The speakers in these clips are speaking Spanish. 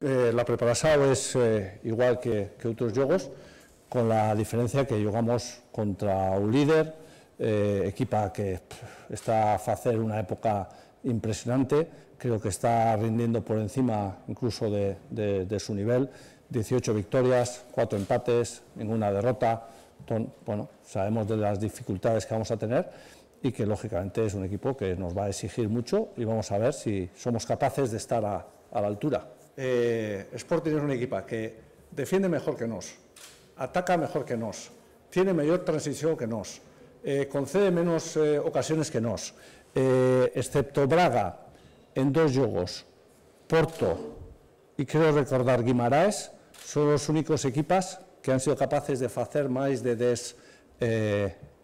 Eh, la preparación es eh, igual que, otros juegos, con la diferencia que jugamos contra un líder, eh, equipa que está a hacer una época impresionante, creo que está rindiendo por encima incluso de, su nivel, 18 victorias, 4 empates, ninguna derrota, bueno, sabemos de las dificultades que vamos a tener y que lógicamente es un equipo que nos va a exigir mucho y vamos a ver si somos capaces de estar a, la altura. Eh, Sporting es un equipo que defiende mejor que nos, ataca mejor que nos, tiene mayor transición que nos, eh, concede menos eh, ocasiones que nos, excepto Braga en dos yogos, Porto y creo recordar Guimaraes, son los únicos equipos que han sido capaces de hacer más de 10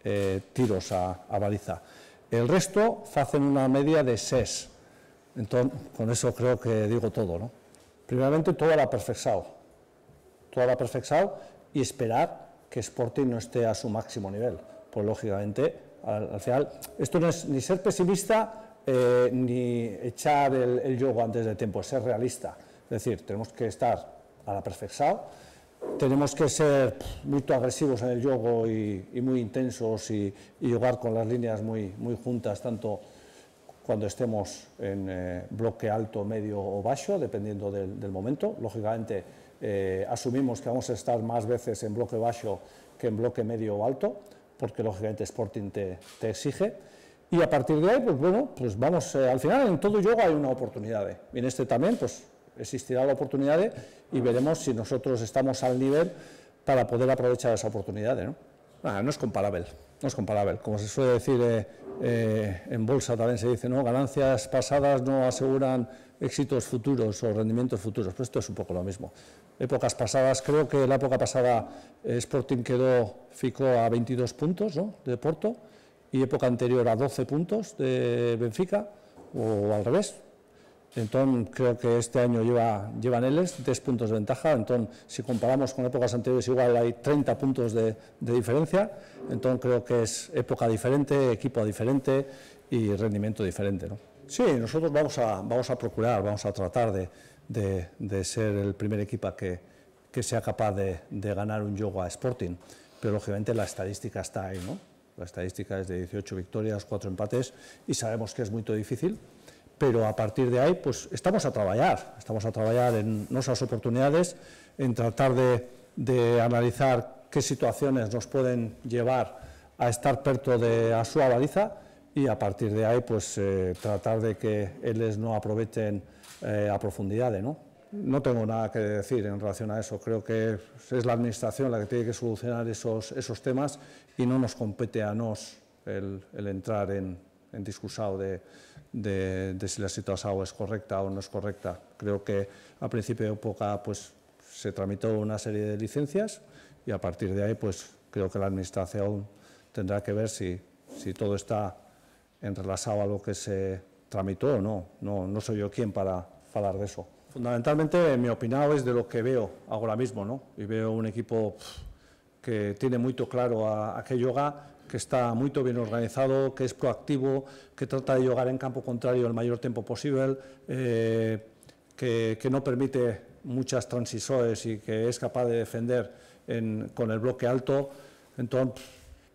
eh, tiros a, baliza. El resto hacen una media de 6. Entonces, con eso creo que digo todo. Primeramente, todo la perfección. toda la perfección y esperar que Sporting no esté a su máximo nivel. Pues lógicamente, al, final, esto no es ni ser pesimista eh, ni echar el, el, yogo antes de tiempo, es ser realista. Es decir, tenemos que estar a la perfección tenemos que ser muy agresivos en el juego y, muy intensos y, jugar con las líneas muy, muy juntas, tanto cuando estemos en eh, bloque alto, medio o bajo, dependiendo del, momento. Lógicamente, eh, asumimos que vamos a estar más veces en bloque bajo que en bloque medio o alto, porque lógicamente Sporting te, te exige. Y a partir de ahí, pues bueno, pues vamos, eh, al final en todo yoga hay una oportunidad. Y en este también, pues existirá la oportunidad y veremos si nosotros estamos al nivel para poder aprovechar esa oportunidad. ¿no? Ah, no es comparable, no es comparable. Como se suele decir eh, eh, en bolsa también se dice, no, ganancias pasadas no aseguran éxitos futuros o rendimientos futuros. Pues esto es un poco lo mismo. Épocas pasadas, creo que la época pasada eh, Sporting quedó, ficó a 22 puntos de Porto y época anterior a 12 puntos de Benfica o al revés, ...entonces creo que este año lleva, llevan eles ...tres puntos de ventaja, ...entonces si comparamos con épocas anteriores, igual hay 30 puntos de, diferencia, ...entonces creo que es época diferente, equipo diferente y rendimiento diferente. ¿no? Sí, nosotros vamos a, procurar, vamos a tratar de, ser el primer equipo que, sea capaz de, ganar un yoga a Sporting, pero lógicamente la estadística está ahí, ¿no? La estadística es de 18 victorias, 4 empates y sabemos que es muy difícil, pero a partir de ahí pues, estamos a trabajar, estamos a trabajar en nuestras oportunidades, en tratar de, analizar qué situaciones nos pueden llevar a estar perto de a avaliza y a partir de ahí pues eh, tratar de que ellos no aprovechen eh, a profundidad, ¿no? No tengo nada que decir en relación a eso, creo que es la Administración la que tiene que solucionar esos, esos temas y no nos compete a nos el entrar en, en discursado de, si la situación es correcta o no es correcta. Creo que a principio de época pues, se tramitó una serie de licencias y a partir de ahí pues, creo que la Administración tendrá que ver si, todo está enrelazado a lo que se tramitó o no. no. No soy yo quien para hablar de eso. Fundamentalmente, mi opinión es de lo que veo ahora mismo, ¿no? Y veo un equipo que tiene muy claro a, a qué yoga que está muy bien organizado, que es proactivo, que trata de llegar en campo contrario el mayor tiempo posible, eh, que, no permite muchas transiciones y que es capaz de defender con el bloque alto. Entonces,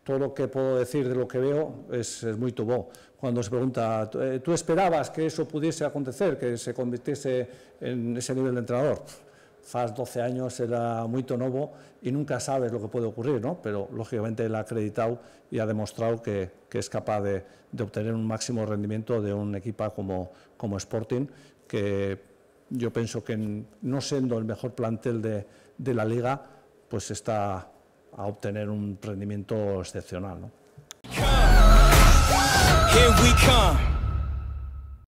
todo lo que puedo decir de lo que veo es, es muy tubo. Cuando se pregunta, eh, ¿tú esperabas que eso pudiese acontecer, que se convirtiese en ese nivel de entrenador? FAS 12 años era muy tonobo y e nunca sabes lo que puede ocurrir, ¿no? pero lógicamente él ha acreditado y ha demostrado que, es capaz de, obtener un máximo rendimiento de un equipo como, como Sporting, que yo pienso que no siendo el mejor plantel de, de la liga, pues está a obtener un rendimiento excepcional. ¿no?